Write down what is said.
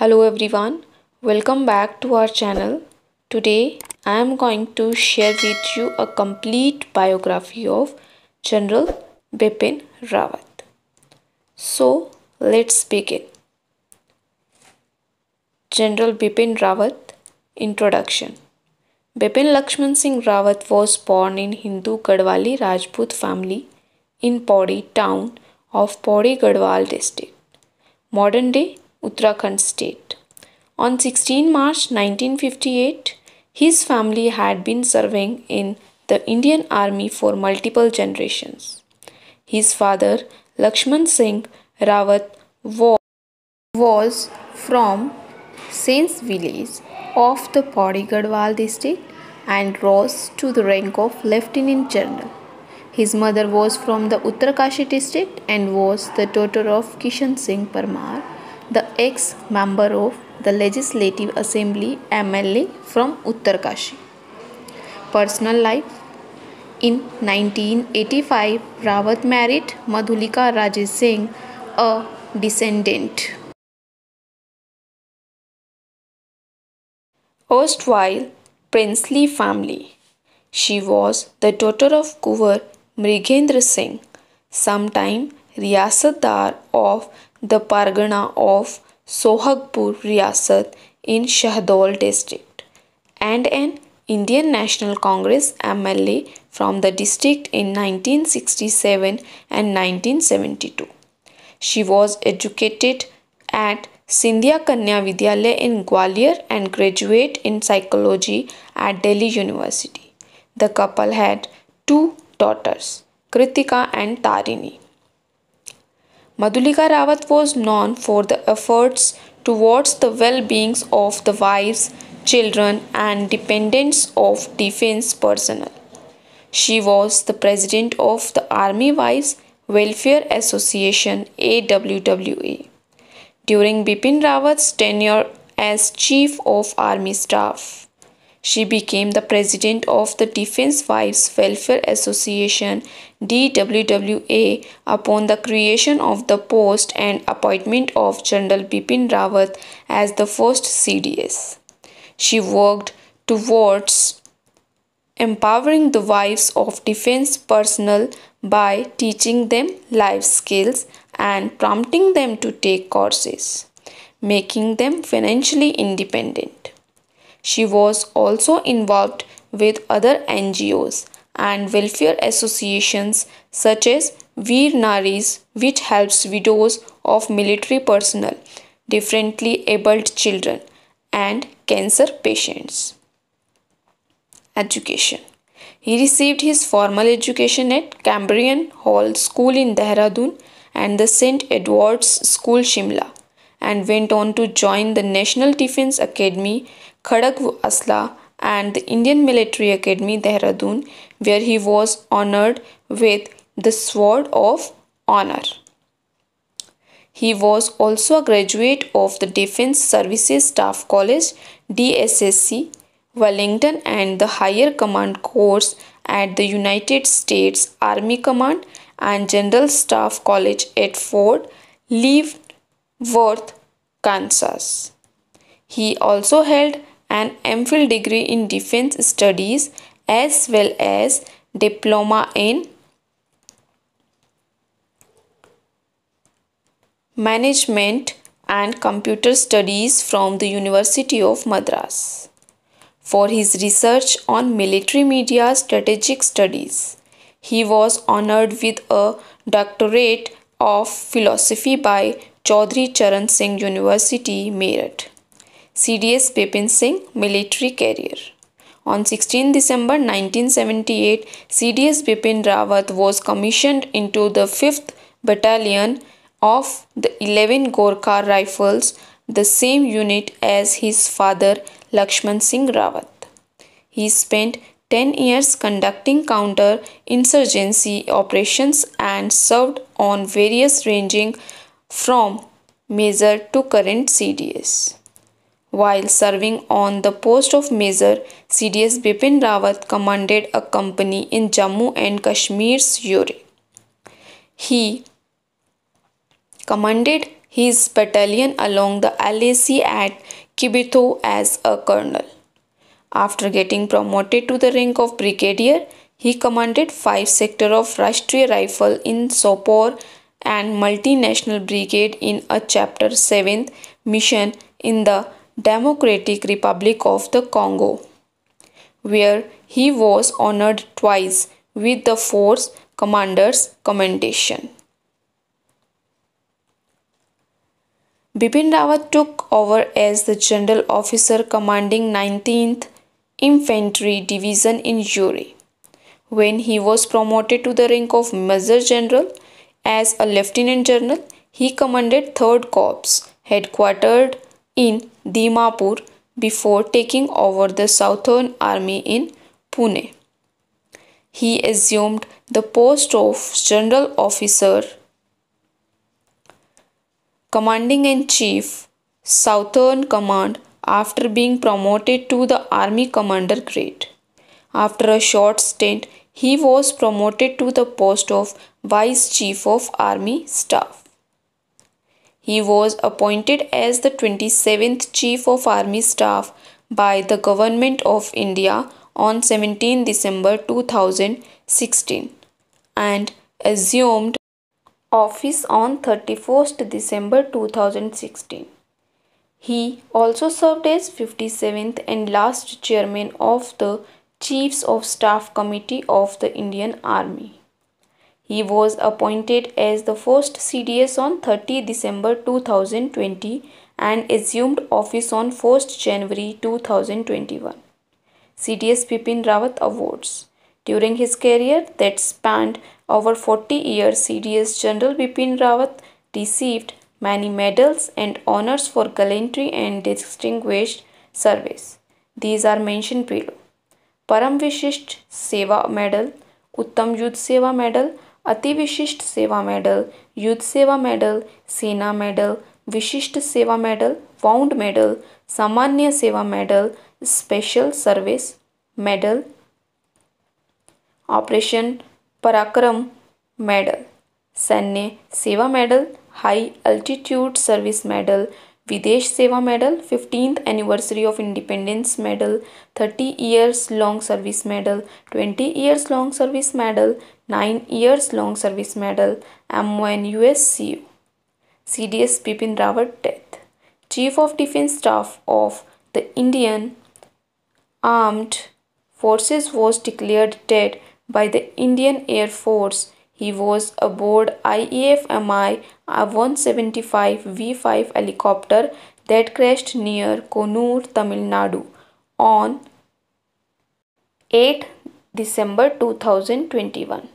Hello everyone, welcome back to our channel. Today I am going to share with you a complete biography of General Bipin Rawat. So let's begin. General Bipin Rawat Introduction Bipin Lakshman Singh Rawat was born in Hindu Gadwali Rajput family in Pori town of Pori Gadwal district. Modern day Uttarakhand state. On 16 March 1958, his family had been serving in the Indian Army for multiple generations. His father, Lakshman Singh Rawat, was from Saints village of the Pauri district and rose to the rank of Lieutenant General. His mother was from the Uttarkashi district and was the daughter of Kishan Singh Parmar the ex member of the Legislative Assembly MLA from Uttarkashi. Personal life In 1985, Rawat married Madhulika Rajesh Singh, a descendant. Erstwhile princely family. She was the daughter of Kuvar Mrigendra Singh, sometime Riyasatdar of the Pargana of Sohagpur Riyasat in Shahdol district and an Indian National Congress MLA from the district in 1967 and 1972. She was educated at Sindhya Kanya Vidyalaya in Gwalior and graduate in psychology at Delhi University. The couple had two daughters, Kritika and Tarini. Madhulika Rawat was known for the efforts towards the well-being of the wives, children and dependents of defense personnel. She was the president of the Army Wives Welfare Association AWWA during Bipin Rawat's tenure as Chief of Army Staff. She became the president of the Defense Wives Welfare Association DWWA upon the creation of the post and appointment of General Bipin Rawat as the first CDS. She worked towards empowering the wives of defense personnel by teaching them life skills and prompting them to take courses, making them financially independent. She was also involved with other NGOs and welfare associations such as Veer Naris, which helps widows of military personnel, differently abled children, and cancer patients. Education He received his formal education at Cambrian Hall School in Dehradun and the St. Edward's School Shimla and went on to join the National Defense Academy Khadak Asla and the Indian Military Academy Dehradun where he was honored with the Sword of Honor. He was also a graduate of the Defence Services Staff College DSSC Wellington and the Higher Command course at the United States Army Command and General Staff College at Fort Leavenworth, Kansas. He also held an MPhil degree in defense studies as well as diploma in management and computer studies from the University of Madras for his research on military media strategic studies. He was honored with a doctorate of philosophy by Chaudhry Charan Singh University, Meerut. CDS Bipin Singh military career. On 16 December 1978, CDS Bipin Rawat was commissioned into the 5th Battalion of the 11 Gorkha Rifles, the same unit as his father Lakshman Singh Rawat. He spent 10 years conducting counter insurgency operations and served on various ranging from major to current CDS. While serving on the post of Major, CDS Bipin Rawat commanded a company in Jammu and Kashmir's Yuri. He commanded his battalion along the LAC at Kibitho as a colonel. After getting promoted to the rank of brigadier, he commanded 5 sector of Rashtriya Rifle in Sopor and multinational brigade in a chapter 7th mission in the Democratic Republic of the Congo, where he was honored twice with the Force Commander's Commendation. Bipin Rawat took over as the general officer commanding 19th Infantry Division in Juri when he was promoted to the rank of Major General as a Lieutenant General, he commanded 3rd Corps, headquartered in Dimapur before taking over the Southern Army in Pune. He assumed the post of General Officer Commanding in Chief, Southern Command after being promoted to the Army Commander grade. After a short stint, he was promoted to the post of Vice Chief of Army Staff. He was appointed as the 27th Chief of Army Staff by the Government of India on 17 December 2016 and assumed office on 31st December 2016. He also served as 57th and last chairman of the Chiefs of Staff Committee of the Indian Army. He was appointed as the first CDS on 30 December 2020 and assumed office on 1st January 2021. CDS Bipin Rawat Awards During his career that spanned over 40 years, CDS General Bipin Rawat received many medals and honors for gallantry and distinguished service. These are mentioned below. Param Vishisht Seva Medal, Uttam Yudh Seva Medal, अति विशिष्ट सेवा medal युद्ध सेवा medal सेना medal विशिष्ट सेवा medal found medal Samanya Seva medal special service medal operation Parakram medal Sainya Seva medal high altitude service medal Videsh Seva medal fiftieth anniversary of independence medal thirty years long service medal twenty years long service medal 9 years long service medal MONUSCU. CDS Bipin Rawat death. Chief of Defense Staff of the Indian Armed Forces was declared dead by the Indian Air Force. He was aboard IAF MI 175 V5 helicopter that crashed near Konur, Tamil Nadu on 8 December 2021.